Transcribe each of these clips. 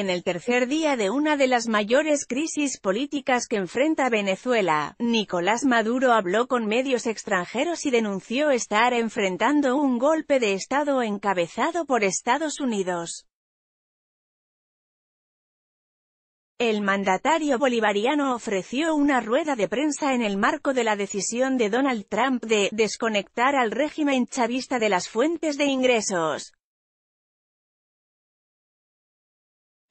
en el tercer día de una de las mayores crisis políticas que enfrenta Venezuela, Nicolás Maduro habló con medios extranjeros y denunció estar enfrentando un golpe de Estado encabezado por Estados Unidos. El mandatario bolivariano ofreció una rueda de prensa en el marco de la decisión de Donald Trump de «desconectar al régimen chavista de las fuentes de ingresos»,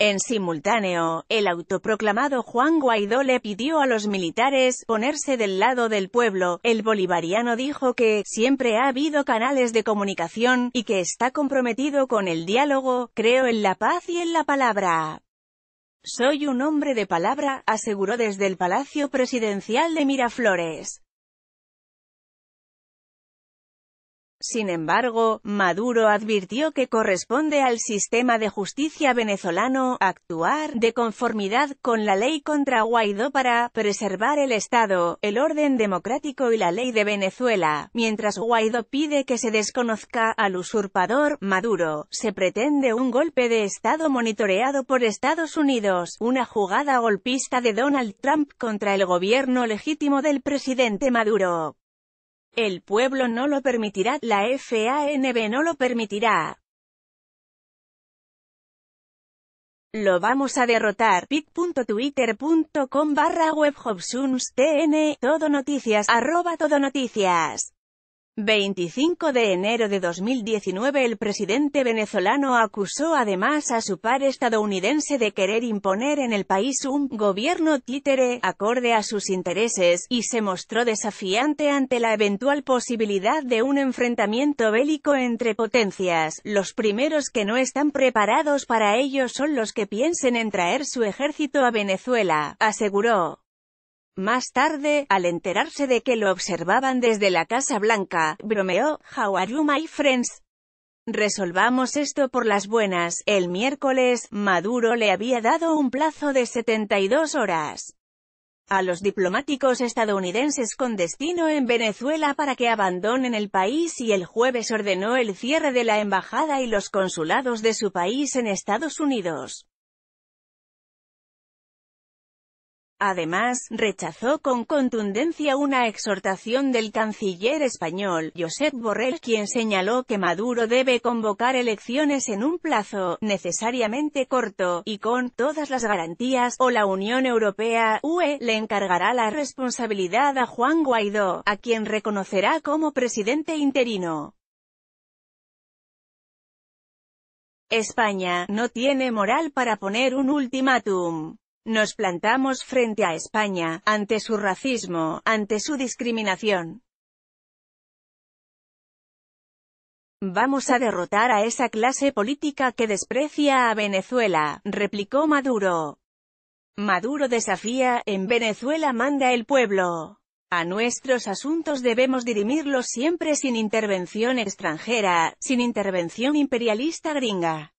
En simultáneo, el autoproclamado Juan Guaidó le pidió a los militares ponerse del lado del pueblo. El bolivariano dijo que siempre ha habido canales de comunicación y que está comprometido con el diálogo, creo en la paz y en la palabra. Soy un hombre de palabra, aseguró desde el Palacio Presidencial de Miraflores. Sin embargo, Maduro advirtió que corresponde al sistema de justicia venezolano actuar de conformidad con la ley contra Guaidó para preservar el Estado, el orden democrático y la ley de Venezuela. Mientras Guaidó pide que se desconozca al usurpador, Maduro, se pretende un golpe de Estado monitoreado por Estados Unidos, una jugada golpista de Donald Trump contra el gobierno legítimo del presidente Maduro. El pueblo no lo permitirá, la FANB no lo permitirá. Lo vamos a derrotar. pit.twitter.com barra webhobsuns, todo noticias, arroba 25 de enero de 2019 el presidente venezolano acusó además a su par estadounidense de querer imponer en el país un «gobierno títere» acorde a sus intereses, y se mostró desafiante ante la eventual posibilidad de un enfrentamiento bélico entre potencias. Los primeros que no están preparados para ello son los que piensen en traer su ejército a Venezuela, aseguró. Más tarde, al enterarse de que lo observaban desde la Casa Blanca, bromeó, How are you my friends? Resolvamos esto por las buenas. El miércoles, Maduro le había dado un plazo de 72 horas a los diplomáticos estadounidenses con destino en Venezuela para que abandonen el país y el jueves ordenó el cierre de la embajada y los consulados de su país en Estados Unidos. Además, rechazó con contundencia una exhortación del canciller español, Josep Borrell, quien señaló que Maduro debe convocar elecciones en un plazo, necesariamente corto, y con todas las garantías, o la Unión Europea, UE, le encargará la responsabilidad a Juan Guaidó, a quien reconocerá como presidente interino. España, no tiene moral para poner un ultimátum. Nos plantamos frente a España, ante su racismo, ante su discriminación. Vamos a derrotar a esa clase política que desprecia a Venezuela, replicó Maduro. Maduro desafía, en Venezuela manda el pueblo. A nuestros asuntos debemos dirimirlos siempre sin intervención extranjera, sin intervención imperialista gringa.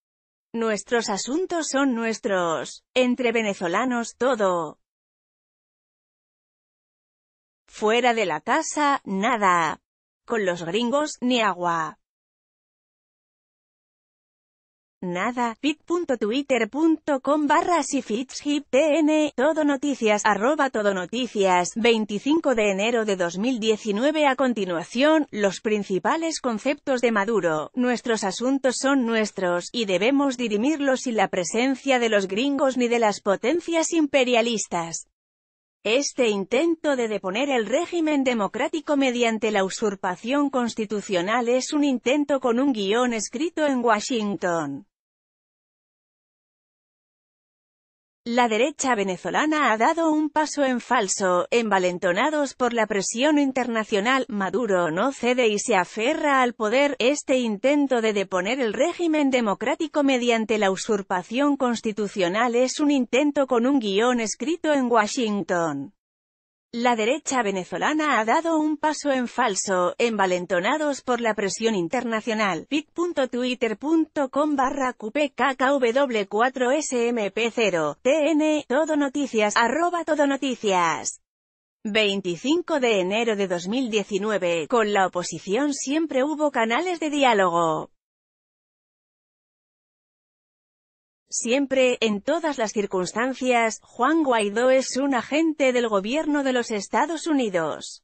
Nuestros asuntos son nuestros. Entre venezolanos todo. Fuera de la casa, nada. Con los gringos, ni agua. Nada, pictwittercom barra tn, todo noticias, arroba todo noticias, 25 de enero de 2019 A continuación, los principales conceptos de Maduro, nuestros asuntos son nuestros, y debemos dirimirlos sin la presencia de los gringos ni de las potencias imperialistas. Este intento de deponer el régimen democrático mediante la usurpación constitucional es un intento con un guión escrito en Washington. La derecha venezolana ha dado un paso en falso, envalentonados por la presión internacional, Maduro no cede y se aferra al poder, este intento de deponer el régimen democrático mediante la usurpación constitucional es un intento con un guión escrito en Washington. La derecha venezolana ha dado un paso en falso, envalentonados por la presión internacional. pic.twitter.com barra qpkkw 4 smp 0 tn, todo noticias, arroba todo 25 de enero de 2019, con la oposición siempre hubo canales de diálogo. Siempre, en todas las circunstancias, Juan Guaidó es un agente del gobierno de los Estados Unidos.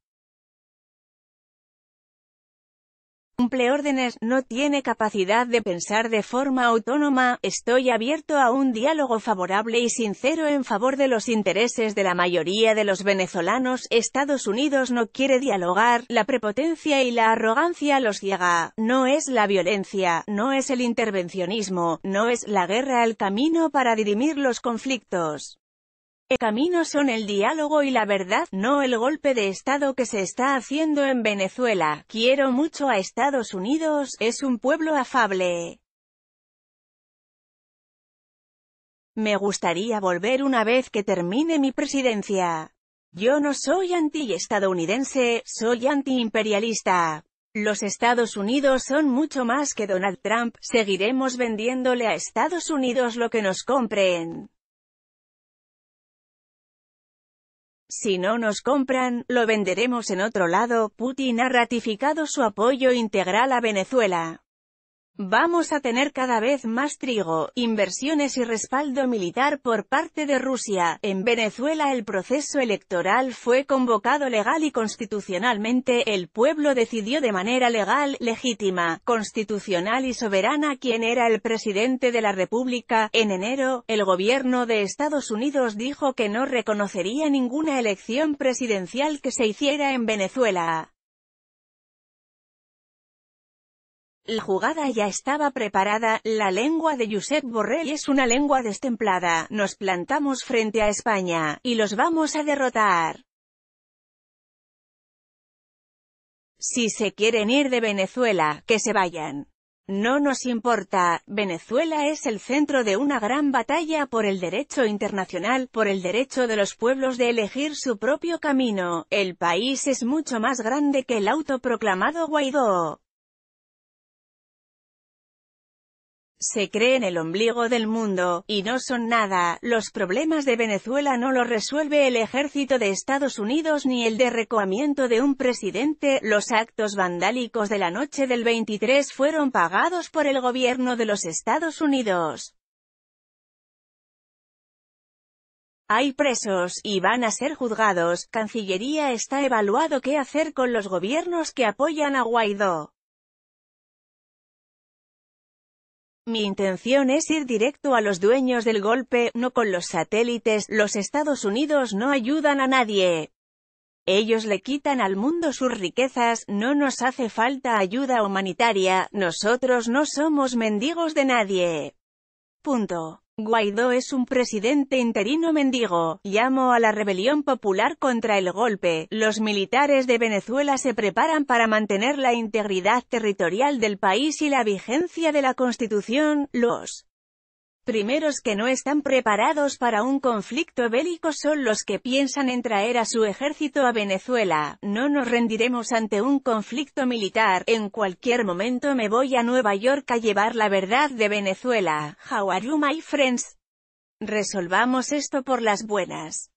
cumple órdenes, no tiene capacidad de pensar de forma autónoma, estoy abierto a un diálogo favorable y sincero en favor de los intereses de la mayoría de los venezolanos, Estados Unidos no quiere dialogar, la prepotencia y la arrogancia los llega, no es la violencia, no es el intervencionismo, no es la guerra el camino para dirimir los conflictos. El camino son el diálogo y la verdad, no el golpe de Estado que se está haciendo en Venezuela. Quiero mucho a Estados Unidos, es un pueblo afable. Me gustaría volver una vez que termine mi presidencia. Yo no soy anti-estadounidense, soy antiimperialista. Los Estados Unidos son mucho más que Donald Trump, seguiremos vendiéndole a Estados Unidos lo que nos compren. Si no nos compran, lo venderemos en otro lado. Putin ha ratificado su apoyo integral a Venezuela. Vamos a tener cada vez más trigo, inversiones y respaldo militar por parte de Rusia. En Venezuela el proceso electoral fue convocado legal y constitucionalmente, el pueblo decidió de manera legal, legítima, constitucional y soberana quién era el presidente de la República. En enero, el gobierno de Estados Unidos dijo que no reconocería ninguna elección presidencial que se hiciera en Venezuela. La jugada ya estaba preparada, la lengua de Josep Borrell es una lengua destemplada, nos plantamos frente a España, y los vamos a derrotar. Si se quieren ir de Venezuela, que se vayan. No nos importa, Venezuela es el centro de una gran batalla por el derecho internacional, por el derecho de los pueblos de elegir su propio camino, el país es mucho más grande que el autoproclamado Guaidó. se cree en el ombligo del mundo, y no son nada, los problemas de Venezuela no los resuelve el ejército de Estados Unidos ni el derrecoamiento de un presidente, los actos vandálicos de la noche del 23 fueron pagados por el gobierno de los Estados Unidos. Hay presos, y van a ser juzgados, Cancillería está evaluado qué hacer con los gobiernos que apoyan a Guaidó. Mi intención es ir directo a los dueños del golpe, no con los satélites, los Estados Unidos no ayudan a nadie. Ellos le quitan al mundo sus riquezas, no nos hace falta ayuda humanitaria, nosotros no somos mendigos de nadie. Punto. Guaidó es un presidente interino mendigo. Llamo a la rebelión popular contra el golpe. Los militares de Venezuela se preparan para mantener la integridad territorial del país y la vigencia de la Constitución. Los primeros que no están preparados para un conflicto bélico son los que piensan en traer a su ejército a Venezuela, no nos rendiremos ante un conflicto militar, en cualquier momento me voy a Nueva York a llevar la verdad de Venezuela, how are you my friends? Resolvamos esto por las buenas.